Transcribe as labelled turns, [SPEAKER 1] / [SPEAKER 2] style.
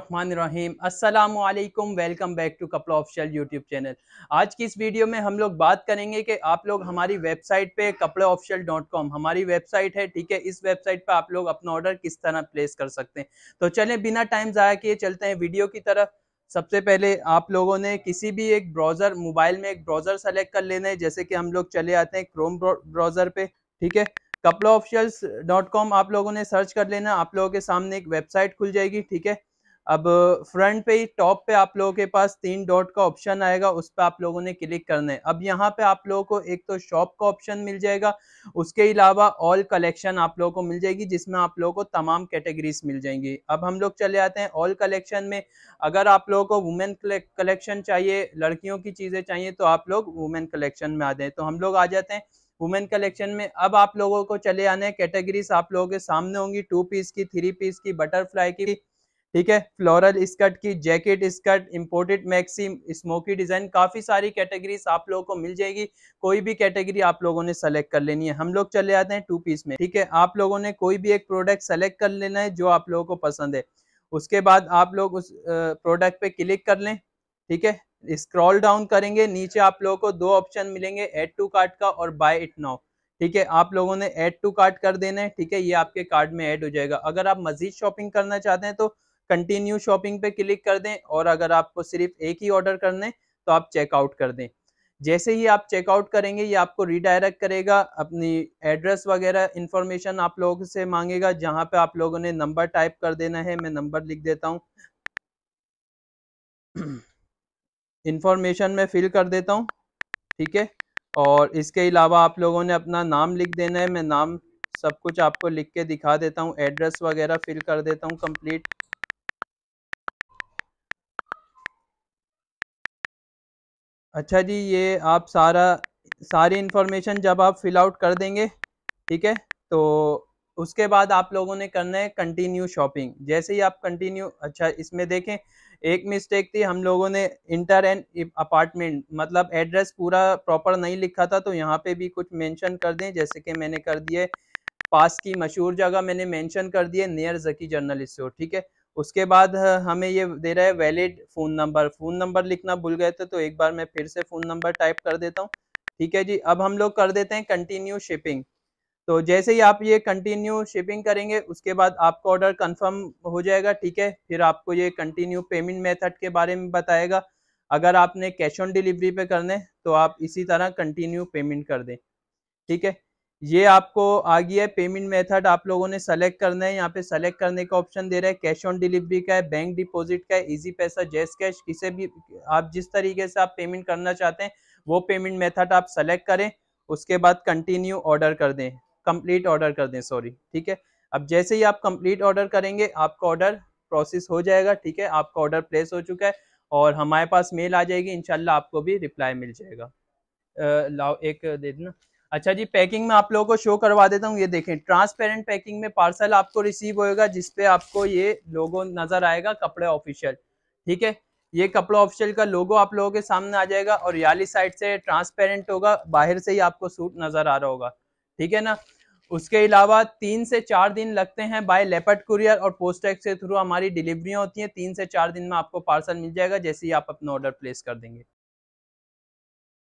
[SPEAKER 1] बिस्मिल्लाहिर्रहमानिर्रहीम अस्सलाम welcome back to Kapda official YouTube channel आज की इस वीडियो में हम लोग बात करेंगे कि आप लोग हमारी वेबसाइट पे कपड़े ऑफिशियल डॉट कॉम हमारी वेबसाइट है ठीक है इस वेबसाइट पे आप लोग अपना ऑर्डर किस तरह प्लेस कर सकते हैं तो चलें बिना टाइम ज़ाया किए चलते हैं वीडियो की तरफ सबसे पहले आप लोगों ने किसी भी एक ब्राउज़र मोबाइल में एक ब्राउज़र सेलेक्ट कर लेना है जैसे कि हम लोग चले आते हैं क्रोम ब्राउज़र पे ठीक है कपड़ा ऑफिशियल्स डॉट कॉम आप लोगों ने सर्च कर लेना आप लोगों के सामने एक वेबसाइट खुल जाएगी ठीक है अब फ्रंट पे ही टॉप पे आप लोगों के पास तीन डॉट का ऑप्शन आएगा उस पर आप लोगों ने क्लिक करना है अब यहाँ पे आप लोगों को एक तो शॉप का ऑप्शन मिल जाएगा उसके अलावा ऑल कलेक्शन आप लोगों को मिल जाएगी जिसमें आप लोगों को तमाम कैटेगरीज मिल जाएंगी अब हम लोग चले आते हैं ऑल कलेक्शन में अगर आप लोगों को वुमेन कलेक्शन चाहिए लड़कियों की चीज़ें चाहिए तो आप लोग वुमेन कलेक्शन में आ जाए तो हम लोग आ जाते हैं वुमेन कलेक्शन में अब आप लोगों को चले आने कैटेगरीज आप लोगों के सामने होंगी टू पीस की थ्री पीस की बटरफ्लाई की ठीक है फ्लोरल स्कर्ट की jacket skirt imported maxi smoky design काफ़ी सारी कैटेगरीज आप लोगों को मिल जाएगी कोई भी कैटेगरी आप लोगों ने सेलेक्ट कर लेनी है हम लोग चले आते हैं टू पीस में ठीक है आप लोगों ने कोई भी एक प्रोडक्ट सेलेक्ट कर लेना है जो आप लोगों को पसंद है उसके बाद आप लोग उस प्रोडक्ट पे क्लिक कर लें ठीक है स्क्रॉल डाउन करेंगे नीचे आप लोगों को दो ऑप्शन मिलेंगे एड टू कार्ट का और बाय इट नाउ ठीक है आप लोगों ने एड टू कार्ट कर देना है ठीक है ये आपके कार्ड में ऐड हो जाएगा अगर आप मजीद शॉपिंग करना चाहते हैं तो कंटिन्यू शॉपिंग पे क्लिक कर दें और अगर आपको सिर्फ एक ही ऑर्डर करना है तो आप चेकआउट कर दें जैसे ही आप चेकआउट करेंगे ये आपको रिडायरेक्ट करेगा अपनी एड्रेस वगैरह इन्फॉर्मेशन आप लोगों से मांगेगा जहाँ पे आप लोगों ने नंबर टाइप कर देना है मैं नंबर लिख देता हूँ इंफॉर्मेशन में फिल कर देता हूँ ठीक है और इसके अलावा आप लोगों ने अपना नाम लिख देना है मैं नाम सब कुछ आपको लिख के दिखा देता हूँ एड्रेस वगैरह फिल कर देता हूँ कंप्लीट अच्छा जी ये आप सारा सारी इन्फॉर्मेशन जब आप फिल आउट कर देंगे ठीक है तो उसके बाद आप लोगों ने करना है कंटिन्यू शॉपिंग जैसे ही आप कंटिन्यू अच्छा इसमें देखें एक मिस्टेक थी हम लोगों ने इंटर एंड अपार्टमेंट मतलब एड्रेस पूरा प्रॉपर नहीं लिखा था तो यहाँ पे भी कुछ मेंशन कर दें जैसे कि मैंने कर दिए पास की मशहूर जगह मैंने मेंशन कर दिए नियर जकी जर्नल स्टोर ठीक है उसके बाद हमें ये दे रहा है valid phone number phone number लिखना भूल गए थे तो एक बार मैं फिर से फ़ोन नंबर टाइप कर देता हूँ ठीक है जी अब हम लोग कर देते हैं कंटिन्यू शिपिंग तो जैसे ही आप ये कंटिन्यू शिपिंग करेंगे उसके बाद आपका ऑर्डर कंफर्म हो जाएगा ठीक है फिर आपको ये कंटिन्यू पेमेंट मेथड के बारे में बताएगा अगर आपने कैश ऑन डिलीवरी पे करने तो आप इसी तरह कंटिन्यू पेमेंट कर दें ठीक है ये आपको आ गया है पेमेंट मेथड आप लोगों ने सेलेक्ट करना है यहाँ पे सेलेक्ट करने का ऑप्शन दे रहा है कैश ऑन डिलीवरी का है बैंक डिपॉजिट का है इजी पैसा जैस कैश किसे भी आप जिस तरीके से आप पेमेंट करना चाहते हैं वो पेमेंट मेथड आप सेलेक्ट करें उसके बाद कंटिन्यू ऑर्डर कर दें कंप्लीट ऑर्डर कर दें सॉरी ठीक है अब जैसे ही आप कंप्लीट ऑर्डर करेंगे आपका ऑर्डर प्रोसेस हो जाएगा ठीक है आपका ऑर्डर प्लेस हो चुका है और हमारे पास मेल आ जाएगी इनशाला आपको भी रिप्लाई मिल जाएगा लाओ एक दे देना अच्छा जी पैकिंग में आप लोगों को शो करवा देता हूँ ये देखें ट्रांसपेरेंट पैकिंग में पार्सल आपको रिसीव होएगा जिसपे आपको ये लोगो नजर आएगा कपड़े ऑफिशियल ठीक है ये कपड़ा ऑफिशियल का लोगो आप लोगों के सामने आ जाएगा और याली साइड से ट्रांसपेरेंट होगा बाहर से ही आपको सूट नजर आ रहा होगा ठीक है ना उसके अलावा तीन से चार दिन लगते हैं बाय लेपर्ड कुरियर और पोस्टेक्स के थ्रू हमारी डिलीवरियाँ होती हैं तीन से चार दिन में आपको पार्सल मिल जाएगा जैसे ही आप अपना ऑर्डर प्लेस कर देंगे